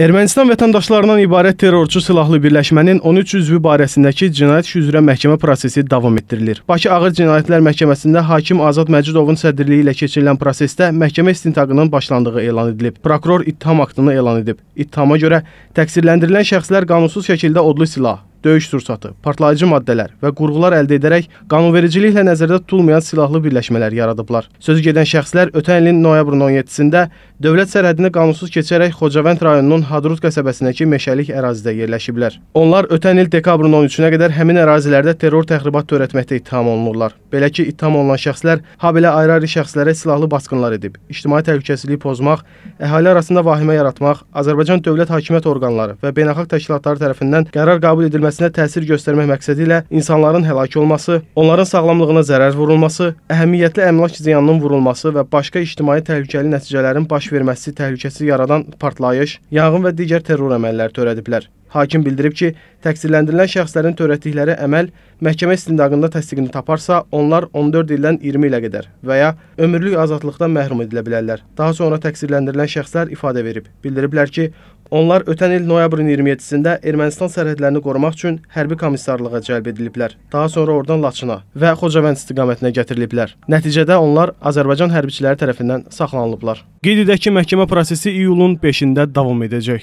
Ermənistan vətəndaşlarından ibarət terrorçu silahlı birləşmənin 13 üzvü barəsindəki cinayət işi üzrə məhkəmə prosesi davam etdirilir. Bakı Ağır Cinayətlər Məhkəməsində hakim Azad Məcidovun sədrliyi ilə keçirilən prosesdə məhkəmə istintaqının başlandığı elan edilib. Prokuror ittiham aktını elan edib. İttihama görə təqsirləndirilən şəxslər qanunsuz şəkildə odlu silah, döyüş sursatı, partlayıcı maddələr və qurğular əldə edərək qanunvericiliklə nəzərdə tutulmayan silahlı birləşmələr yaradıblar. Sözü gedən şəxslər ötən ilin noyabrın 17-də dövlət sərhədini qanunsuz keçərək Xocavənd rayonunun Hadrut qəsəbəsindəki meşəlik ərazidə yerləşiblər. Onlar ötən il dekabrın 13-nə qədər həmin ərazilərdə terror təxribatı törətməkdə ittiham olunurlar. Belə ki, ittiham olunan şəxslər habelə ayrı-ayrı şəxslərə silahlı basqınlar edib, ictimai təhlükəsizliyi pozmaq, əhali arasında vahimə yaratmaq, Azərbaycan dövlət hakimiyyət orqanları və beynəlxalq təşkilatları tərəfindən qərar qəbul edilməsi sürməsinə təsir göstərmək məqsədi ilə insanların həlak olması, onların sağlamlığına zərər vurulması, əhəmiyyətli əmlak ziyanının vurulması və başqa ictimai təhlükəli nəticələrin baş verməsi təhlükəsi yaradan partlayış, yanğın və digər terror əməlləri törədiblər. Hakim bildirib ki, təqsirləndirilən şəxslərin törətdikləri əməl məhkəmə istintaqında təsdiqini taparsa, onlar 14 ildən 20 ilə qədər və ya ömürlük azadlıqdan məhrum edilə bilərlər. Daha sonra təqsirləndirilən şəxslər ifadə verib. Bildiriblər ki, onlar ötən il noyabrın 27-sində Ermənistan sərhədlərini qorumaq üçün hərbi komissarlığa cəlb ediliblər. Daha sonra oradan Laçına və Xocavənd istiqamətinə gətiriliblər. Nəticədə onlar Azərbaycan hərbiçiləri tərəfindən saxlanılıblar. Qeyd edək ki, məhkəmə prosesi iyulun 5-də davam edəcək.